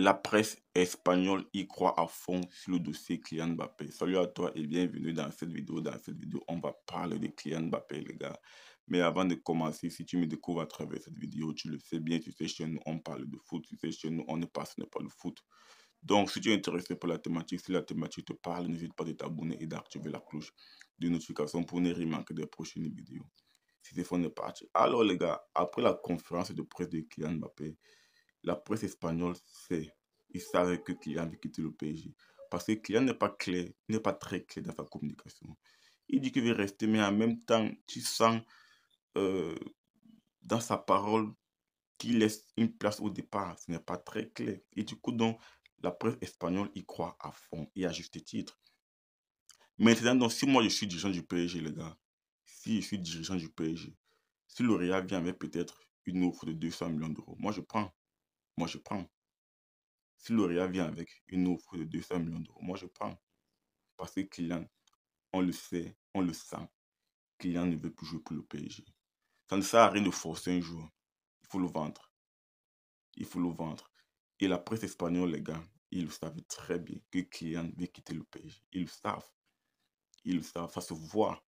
La presse espagnole y croit à fond sur le dossier Kylian Mbappé. Salut à toi et bienvenue dans cette vidéo. Dans cette vidéo, on va parler de Kylian Mbappé, les gars. Mais avant de commencer, si tu me découvres à travers cette vidéo, tu le sais bien, tu sais, chez nous, on parle de foot. Tu sais, chez nous, on ne passionné pas le foot. Donc, si tu es intéressé par la thématique, si la thématique te parle, n'hésite pas à t'abonner et d'activer la cloche de notification pour ne rien manquer des prochaines vidéos. Si c'est fond de parti. Alors, les gars, après la conférence de presse de Kylian Mbappé, la presse espagnole sait, ils savent que Kylian avait quitter le PSG. Parce que Kylian n'est pas clair, n'est pas très clair dans sa communication. Il dit qu'il veut rester, mais en même temps, tu sens euh, dans sa parole qu'il laisse une place au départ. Ce n'est pas très clair. Et du coup, donc, la presse espagnole y croit à fond et à juste titre. Maintenant, donc, si moi je suis dirigeant du PSG, les gars, si je suis dirigeant du PSG, si le vient avec peut-être une offre de 200 millions d'euros, moi je prends moi je prends. Si L'Oréal vient avec une offre de 200 millions d'euros, moi je prends. Parce que Kylian, on le sait, on le sent. Kylian ne veut plus jouer pour le PSG. Ça ne sert à rien de forcer un jour. Il faut le vendre. Il faut le vendre. Et la presse espagnole, les gars, ils le savent très bien que Kylian veut quitter le PSG. Ils le savent. Ils le savent. Ça se voit.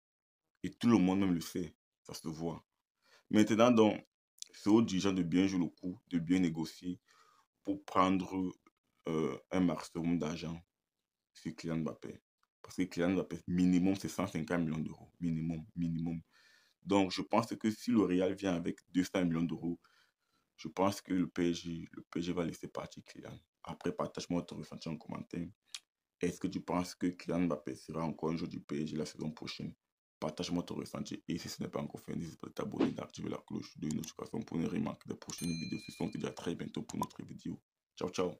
Et tout le monde même le sait. Ça se voit. Maintenant, donc, c'est aux dirigeants de bien jouer le coup, de bien négocier, prendre euh, un maximum d'argent sur Kylian Mbappé. Parce que Kylian Mbappé, minimum, c'est 150 millions d'euros. Minimum, minimum. Donc, je pense que si le Real vient avec 200 millions d'euros, je pense que le PSG, le PSG va laisser partir Kylian. Après, partage-moi ton ressenti en commentaire. Est-ce que tu penses que Kylian Mbappé sera encore un jour du PSG la saison prochaine Partage-moi ton ressenti et si ce n'est pas encore fait, n'hésite pas à t'abonner, d'activer la cloche de notification pour ne rien manquer de prochaines vidéos. Ce sont déjà très bientôt pour notre vidéo. Ciao, ciao